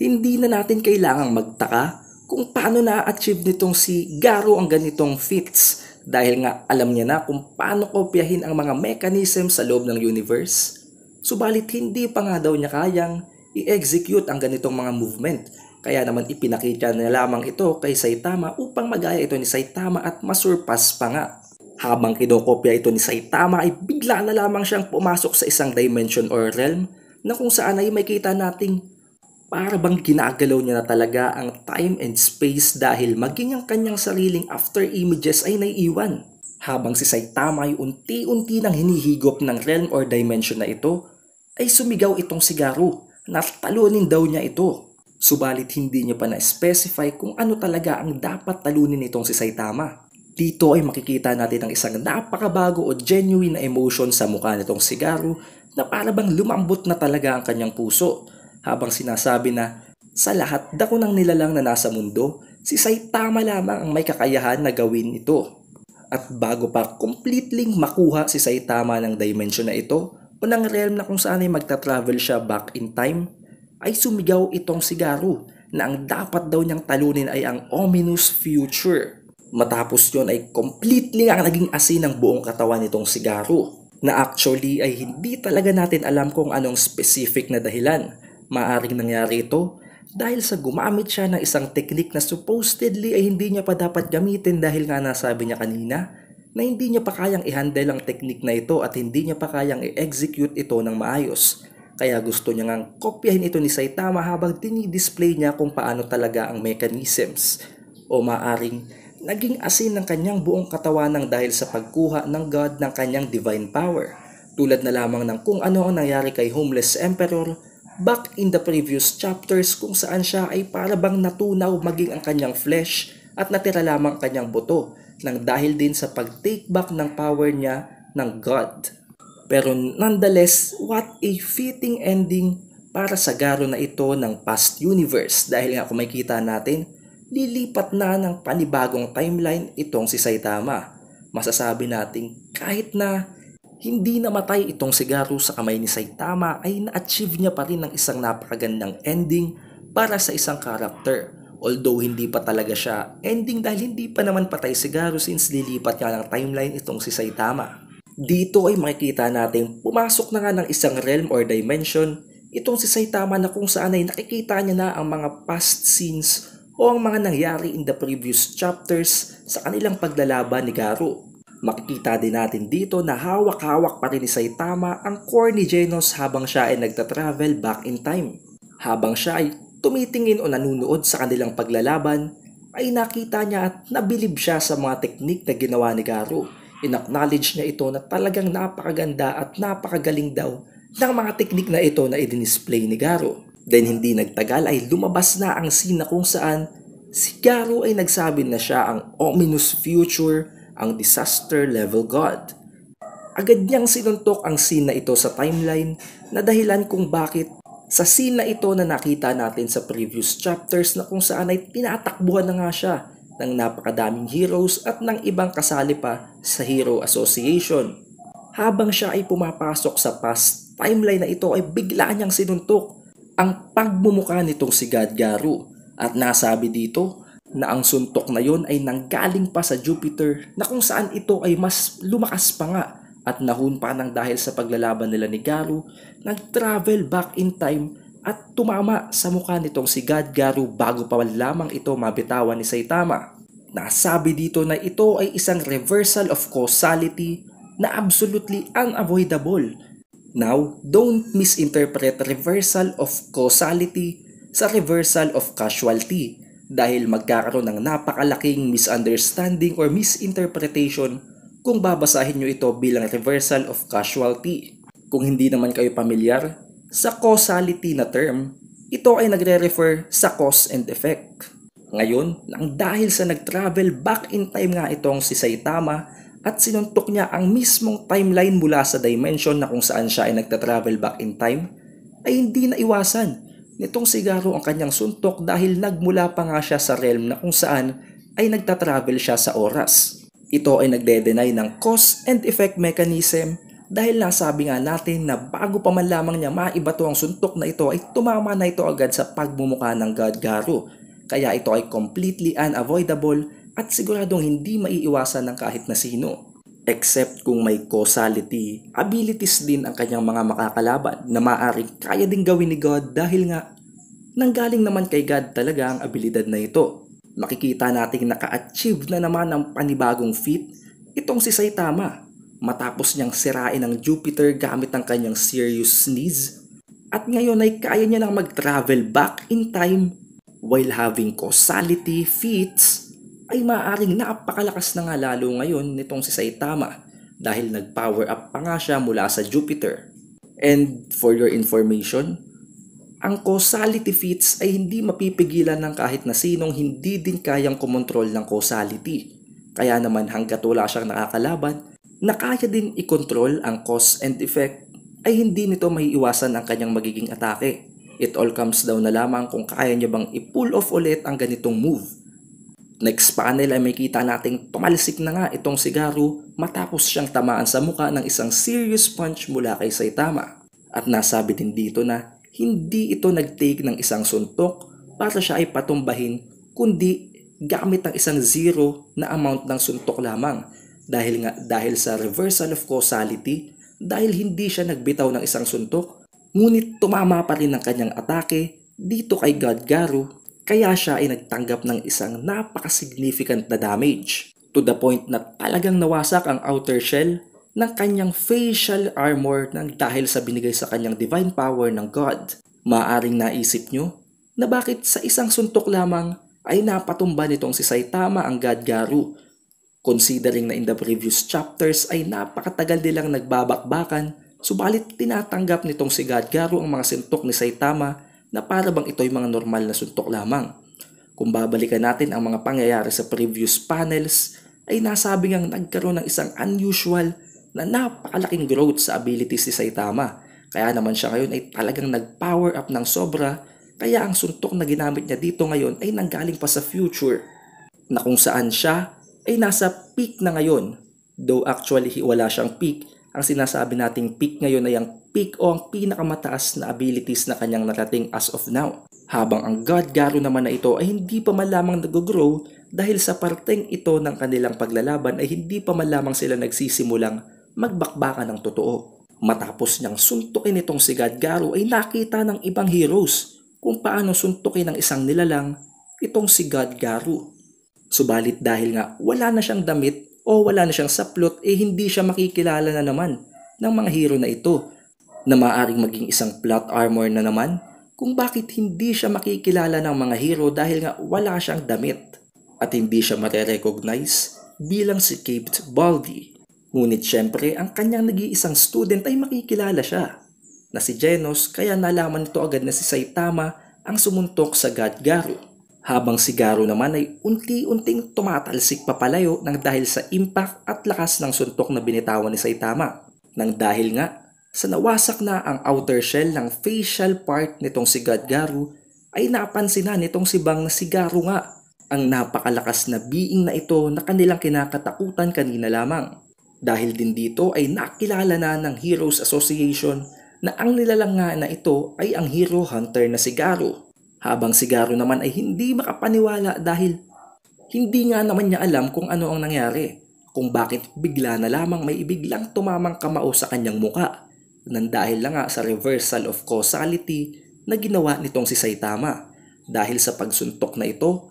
Hindi na natin kailangang magtaka kung paano na-achieve nitong si Garo ang ganitong feats dahil nga alam niya na kung paano kopyahin ang mga mechanism sa loob ng universe. Subalit hindi pa nga daw niya kayang i-execute ang ganitong mga movement kaya naman ipinakita na lamang ito kay Saitama upang magaya ito ni Saitama at masurpass pa nga. Habang kinokopya ito ni Saitama ay bigla na lamang siyang pumasok sa isang dimension or realm na kung saan ay makita nating para bang ginagalaw niya na talaga ang time and space dahil maging ang kanyang sariling after images ay naiiwan. Habang si Saitama ay unti-unti nang hinihigop ng realm or dimension na ito, ay sumigaw itong sigaro na talunin daw niya ito. Subalit hindi niya pa na-specify kung ano talaga ang dapat talunin nitong si Saitama. Dito ay makikita natin ang isang napakabago o genuine na emotion sa mukha nitong sigaro na para bang lumambot na talaga ang kanyang puso habang sinasabi na sa lahat dako ng nilalang na nasa mundo, si Saitama lamang ang may kakayahan na gawin ito. At bago pa completely makuha si Saitama ng dimension na ito o ng realm na kung saan ay magta-travel siya back in time, ay sumigaw itong sigaro na ang dapat daw niyang talunin ay ang ominous future Matapos yon ay completely nga naging asin ng buong katawan nitong sigaro na actually ay hindi talaga natin alam kung anong specific na dahilan. Maaring nangyari ito dahil sa gumamit siya ng isang teknik na supposedly ay hindi niya pa dapat gamitin dahil nga nasabi niya kanina na hindi niya pa kayang i-handle ang teknik na ito at hindi niya pa kayang i-execute ito ng maayos. Kaya gusto niya ngang kopyahin ito ni Saitama habang dinidisplay niya kung paano talaga ang mechanisms. O maaring naging asin ng kanyang buong katawanang dahil sa pagkuha ng God ng kanyang divine power. Tulad na lamang ng kung ano ang nangyari kay homeless emperor back in the previous chapters kung saan siya ay parabang natunaw maging ang kanyang flesh at natira lamang kanyang buto nang dahil din sa pag-take back ng power niya ng God. Pero nonetheless, what a fitting ending para sa garo na ito ng past universe dahil nga kung makikita natin lilipat na ng panibagong timeline itong si Saitama. Masasabi nating kahit na hindi namatay itong sigaro sa kamay ni Saitama ay na-achieve niya pa rin ng isang napakagandang ending para sa isang karakter. Although hindi pa talaga siya ending dahil hindi pa naman patay sigaro since lilipat nga ng timeline itong si Saitama. Dito ay makikita natin pumasok na nga ng isang realm or dimension itong si Saitama na kung saan ay nakikita niya na ang mga past scenes o ang mga nangyari in the previous chapters sa kanilang paglalaban ni Garo. Makikita din natin dito na hawak-hawak pa rin ni Saitama ang core ni Genos habang siya ay nagtatravel back in time. Habang siya ay tumitingin o nanunood sa kanilang paglalaban, ay nakita niya at nabilib siya sa mga teknik na ginawa ni Garo. Inacknowledge niya ito na talagang napakaganda at napakagaling daw ng mga teknik na ito na idin ni Garo. Then hindi nagtagal ay lumabas na ang scene na kung saan si Garo ay nagsabi na siya ang ominous future, ang disaster level god. Agad niyang sinuntok ang scene na ito sa timeline na dahilan kung bakit sa scene na ito na nakita natin sa previous chapters na kung saan ay tinatakbuhan na nga siya ng napakadaming heroes at ng ibang kasali pa sa Hero Association. Habang siya ay pumapasok sa past timeline na ito ay bigla niyang sinuntok ang pagmumukha nitong si God Garu at nasabi dito na ang suntok na yon ay nanggaling pa sa Jupiter na kung saan ito ay mas lumakas pa nga at nahunpa nang dahil sa paglalaban nila ni Garu, nag-travel back in time at tumama sa mukha nitong si God Garu bago pa lamang ito mabitawan ni Saitama. Nasabi dito na ito ay isang reversal of causality na absolutely unavoidable Now, don't misinterpret reversal of causality sa reversal of casualty dahil magkakaroon ng napakalaking misunderstanding or misinterpretation kung babasahin nyo ito bilang reversal of casualty. Kung hindi naman kayo pamilyar, sa causality na term, ito ay nagre-refer sa cause and effect. Ngayon, nang dahil sa nag-travel back in time nga itong si Saitama at sinuntok niya ang mismong timeline mula sa dimension na kung saan siya ay nagta-travel back in time ay hindi na iwasan nitong sigaro ang kanyang suntok dahil nagmula pa nga siya sa realm na kung saan ay nagta-travel siya sa oras. Ito ay nagde-deny ng cause and effect mechanism dahil nasabi nga natin na bago pa man lamang niya maibato ang suntok na ito ay tumama na ito agad sa pagmumuka ng God Garo. Kaya ito ay completely unavoidable at siguradong hindi maiiwasan ng kahit na sino. Except kung may causality, abilities din ang kanyang mga makakalaban na maaaring kaya din gawin ni God dahil nga nanggaling naman kay God talaga ang abilidad na ito. Makikita nating naka-achieve na naman ang panibagong feat itong si Saitama matapos niyang sirain ang Jupiter gamit ang kanyang serious sneeze at ngayon ay kaya niya nang mag-travel back in time while having causality feats ay maaaring napakalakas na nga lalo ngayon nitong si Saitama dahil nag-power up pa nga siya mula sa Jupiter. And for your information, ang causality feats ay hindi mapipigilan ng kahit na sinong hindi din kayang kumontrol ng causality. Kaya naman hanggat wala siyang nakakalaban, na kaya din ikontrol ang cause and effect ay hindi nito maiiwasan ang kanyang magiging atake. It all comes down na lamang kung kaya niya bang i-pull off ulit ang ganitong move Next panel ay makita nating tumalsik na nga itong sigaro matapos siyang tamaan sa muka ng isang serious punch mula kay Saitama. At nasabi din dito na hindi ito nag-take ng isang suntok para siya ay patumbahin kundi gamit ang isang zero na amount ng suntok lamang dahil nga dahil sa reversal of causality dahil hindi siya nagbitaw ng isang suntok ngunit tumama pa rin ang kanyang atake dito kay God Garu kaya siya ay nagtanggap ng isang napaka-significant na damage to the point na talagang nawasak ang outer shell ng kanyang facial armor ng dahil sa binigay sa kanyang divine power ng God. Maaring naisip nyo na bakit sa isang suntok lamang ay napatumba nitong si Saitama ang God Garu considering na in the previous chapters ay napakatagal nilang nagbabakbakan subalit tinatanggap nitong si God Garu ang mga suntok ni Saitama na para bang ito'y mga normal na suntok lamang. Kung babalikan natin ang mga pangyayari sa previous panels, ay nasabi ngang nagkaroon ng isang unusual na napakalaking growth sa abilities ni Saitama. Kaya naman siya ngayon ay talagang nag-power up ng sobra kaya ang suntok na ginamit niya dito ngayon ay nanggaling pa sa future na kung saan siya ay nasa peak na ngayon. Though actually wala siyang peak, ang sinasabi nating peak ngayon ay ang peak o ang pinakamataas na abilities na kanyang narating as of now. Habang ang God Garo naman na ito ay hindi pa malamang nag-grow dahil sa parteng ito ng kanilang paglalaban ay hindi pa malamang sila nagsisimulang magbakbaka ng totoo. Matapos niyang suntukin itong si God Garo ay nakita ng ibang heroes kung paano suntukin ng isang nilalang itong si God Garo. Subalit dahil nga wala na siyang damit o wala na siyang saplot eh hindi siya makikilala na naman ng mga hero na ito na maaring maging isang plot armor na naman kung bakit hindi siya makikilala ng mga hero dahil nga wala siyang damit at hindi siya marerecognize bilang si Caped Baldi. Ngunit syempre ang kanyang nag-iisang student ay makikilala siya na si Genos kaya nalaman nito agad na si Saitama ang sumuntok sa God Garu habang si Garo naman ay unti-unting tumatalsik papalayo ng dahil sa impact at lakas ng suntok na binitawan ni Saitama. Nang dahil nga, sa nawasak na ang outer shell ng facial part nitong si Gadgaru ay napansin na nitong si Bang Sigaru nga ang napakalakas na being na ito na kanilang kinakatakutan kanina lamang. Dahil din dito ay nakilala na ng Heroes Association na ang nilalanga na ito ay ang hero hunter na si Garu. Habang si Garu naman ay hindi makapaniwala dahil hindi nga naman niya alam kung ano ang nangyari, kung bakit bigla na lamang may ibiglang tumamang kamao sa kanyang muka ng dahil lang nga sa reversal of causality na ginawa nitong si Saitama. Dahil sa pagsuntok na ito,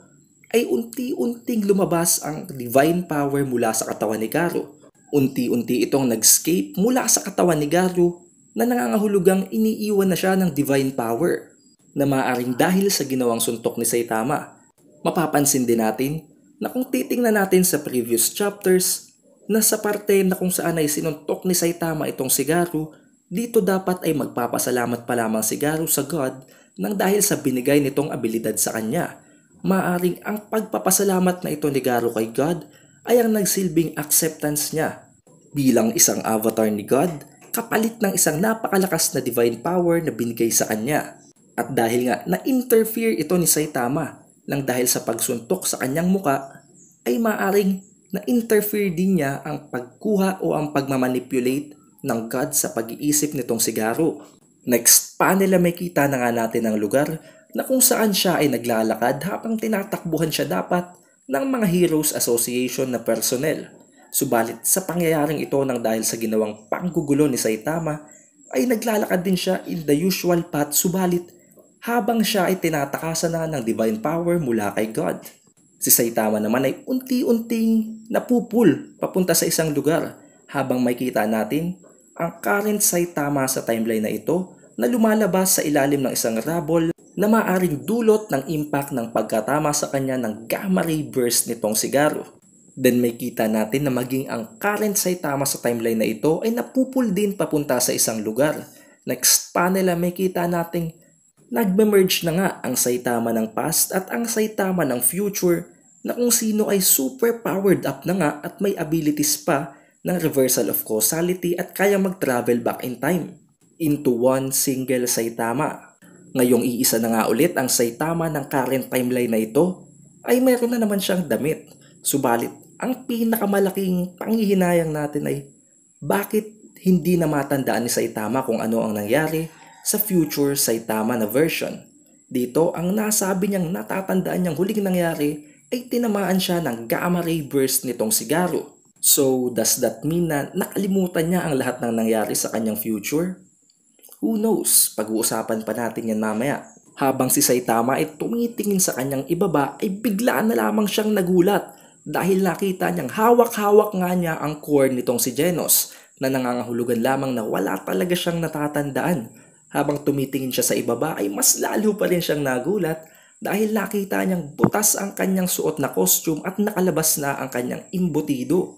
ay unti-unting lumabas ang divine power mula sa katawan ni Garo. Unti-unti itong nag nagscape mula sa katawan ni Garo na nangangahulugang iniiwan na siya ng divine power na maaring dahil sa ginawang suntok ni Saitama. Mapapansin din natin na kung titingnan natin sa previous chapters na sa parte na kung saan ay sinuntok ni Saitama itong si Garu dito dapat ay magpapasalamat pa lamang si Garu sa God nang dahil sa binigay nitong abilidad sa kanya. Maaring ang pagpapasalamat na ito ni Garu kay God ay ang nagsilbing acceptance niya. Bilang isang avatar ni God, kapalit ng isang napakalakas na divine power na binigay sa kanya. At dahil nga na-interfere ito ni Saitama nang dahil sa pagsuntok sa kanyang muka, ay maaring na-interfere din niya ang pagkuha o ang pagmamanipulate ng God sa pag-iisip nitong sigaro. Next pa nila makita na nga natin ang lugar na kung saan siya ay naglalakad habang tinatakbuhan siya dapat ng mga Heroes Association na personnel. Subalit sa pangyayaring ito nang dahil sa ginawang panggugulo ni Saitama, ay naglalakad din siya in the usual path subalit habang siya ay tinatakasan na ng divine power mula kay God. Si Saitama naman ay unti-unting napupul papunta sa isang lugar habang makita natin ang current Saitama sa timeline na ito na lumalabas sa ilalim ng isang rubble na maaring dulot ng impact ng pagkatama sa kanya ng gamma ray burst nitong sigaro then may kita natin na maging ang current Saitama sa timeline na ito ay napupul din papunta sa isang lugar. Next panel may kita nating nagme-merge na nga ang Saitama ng past at ang Saitama ng future na kung sino ay super powered up na nga at may abilities pa ng reversal of causality at kaya mag-travel back in time into one single Saitama. Ngayong iisa na nga ulit ang Saitama ng current timeline na ito ay meron na naman siyang damit. Subalit, ang pinakamalaking panghihinayang natin ay bakit hindi na matandaan ni Saitama kung ano ang nangyari sa future Saitama na version. Dito, ang nasabi niyang natatandaan niyang huling nangyari ay tinamaan siya ng gamma ray burst nitong sigaro So, does that mean na nakalimutan niya ang lahat ng nangyari sa kanyang future? Who knows? Pag-uusapan pa natin yan mamaya. Habang si Saitama ay tumitingin sa kanyang ibaba ay bigla na lamang siyang nagulat dahil nakita niyang hawak-hawak nga niya ang core nitong si Genos na nangangahulugan lamang na wala talaga siyang natatandaan. Habang tumitingin siya sa ibaba ay mas lalo pa rin siyang nagulat dahil nakita niyang butas ang kanyang suot na costume at nakalabas na ang kanyang imbutido.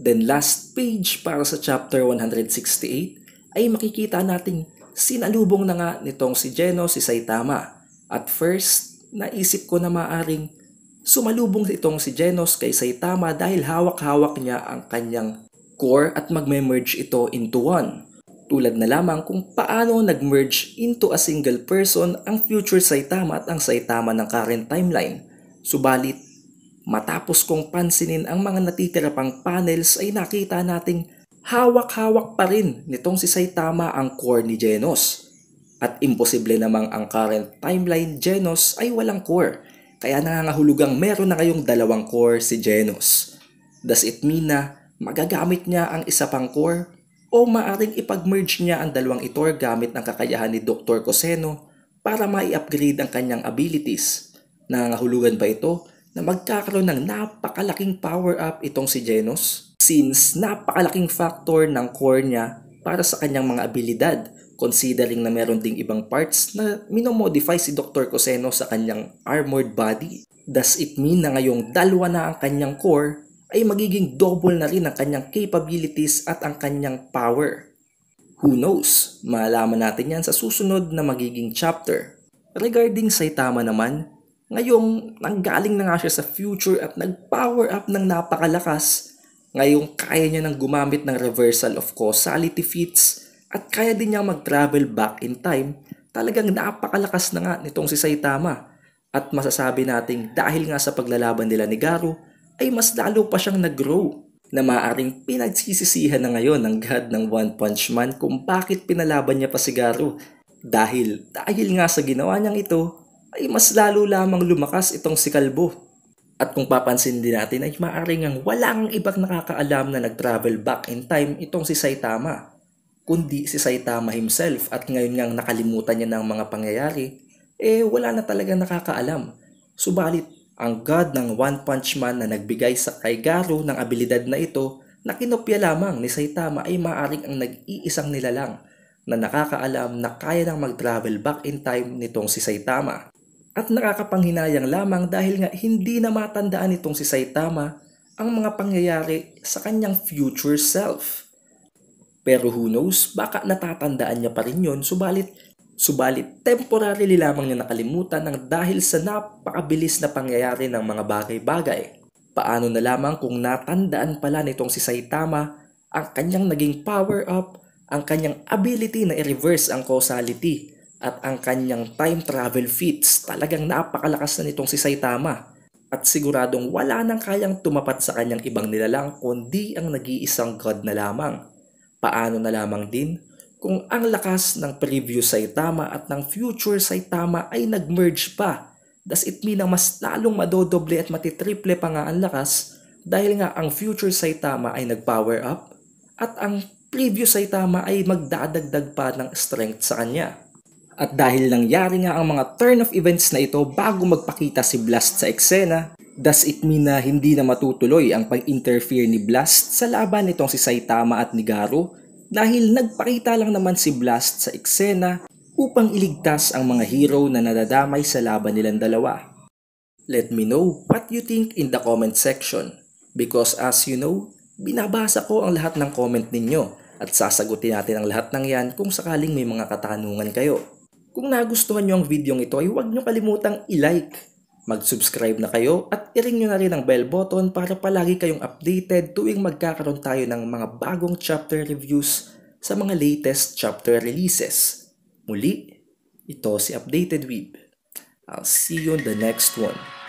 Then last page para sa chapter 168 ay makikita nating sinalubong na nga nitong si Geno si Saitama. At first, naisip ko na maaring sumalubong itong si Genos kay Saitama dahil hawak-hawak niya ang kanyang core at magme-merge ito into one. Tulad na lamang kung paano nag-merge into a single person ang future Saitama at ang Saitama ng current timeline. Subalit, Matapos kong pansinin ang mga natitira pang panels ay nakita nating hawak-hawak pa rin nitong si Saitama ang core ni Genos. At imposible namang ang current timeline Genos ay walang core, kaya nangangahulugang meron na kayong dalawang core si Genos. Does it mean na magagamit niya ang isa pang core o maaring ipag-merge niya ang dalawang ito gamit ang kakayahan ni Dr. Coseno para mai-upgrade ang kanyang abilities? Nangangahulugan ba ito na magkakaroon ng napakalaking power up itong si Genos since napakalaking factor ng core niya para sa kanyang mga abilidad considering na meron ding ibang parts na minomodify si Dr. Coseno sa kanyang armored body. Does it mean na ngayong dalawa na ang kanyang core ay magiging double na rin ang kanyang capabilities at ang kanyang power? Who knows? Malaman natin yan sa susunod na magiging chapter. Regarding Saitama naman, Ngayong nanggaling na nga siya sa future at nag-power up ng napakalakas. Ngayong kaya niya nang gumamit ng reversal of causality feats at kaya din niya mag-travel back in time. Talagang napakalakas na nga nitong si Saitama. At masasabi nating dahil nga sa paglalaban nila ni Garo ay mas lalo pa siyang nag-grow na maaring pinagsisisihan na ngayon ng God ng One Punch Man kung bakit pinalaban niya pa si Garo. Dahil, dahil nga sa ginawa niyang ito, ay mas lalo lamang lumakas itong si Kalbo. At kung papansin din natin ay maaaring ang walang ibang nakakaalam na nag-travel back in time itong si Saitama, kundi si Saitama himself at ngayon ngang nakalimutan niya ng mga pangyayari, eh wala na talaga nakakaalam. Subalit, ang god ng One Punch Man na nagbigay sa kay Garo ng abilidad na ito na kinopya lamang ni Saitama ay maaring ang nag-iisang nilalang na nakakaalam na kaya nang mag-travel back in time nitong si Saitama. At nakakapanghinayang lamang dahil nga hindi na matandaan nitong si Saitama ang mga pangyayari sa kanyang future self. Pero who knows, baka natatandaan niya pa rin yon subalit Subalit temporarily lamang niya nakalimutan ng dahil sa napakabilis na pangyayari ng mga bagay-bagay. Paano na lamang kung natandaan pala nitong si Saitama ang kanyang naging power-up, ang kanyang ability na i-reverse ang causality, at ang kanyang time travel feats talagang napakalakas na nitong si Saitama. At siguradong wala nang kayang tumapat sa kanyang ibang nilalang kundi ang nag-iisang god na lamang. Paano na lamang din kung ang lakas ng previous Saitama at ng future Saitama ay nag-merge pa. Does it mean na mas lalong madodoble at matitriple pa nga ang lakas dahil nga ang future Saitama ay nag-power up at ang previous Saitama ay magdadagdag pa ng strength sa kanya. At dahil nangyari nga ang mga turn of events na ito bago magpakita si Blast sa eksena, does it mean na hindi na matutuloy ang pag-interfere ni Blast sa laban nitong si Saitama at ni Garo? Dahil nagpakita lang naman si Blast sa eksena upang iligtas ang mga hero na nadadamay sa laban nilang dalawa. Let me know what you think in the comment section because as you know, binabasa ko ang lahat ng comment ninyo at sasagutin natin ang lahat ng yan kung sakaling may mga katanungan kayo. Kung nagustuhan nyo ang video ito ay huwag nyo kalimutang i-like, mag-subscribe na kayo at i-ring nyo na rin ang bell button para palagi kayong updated tuwing magkakaroon tayo ng mga bagong chapter reviews sa mga latest chapter releases. Muli, ito si Updated Weeb. I'll see you on the next one.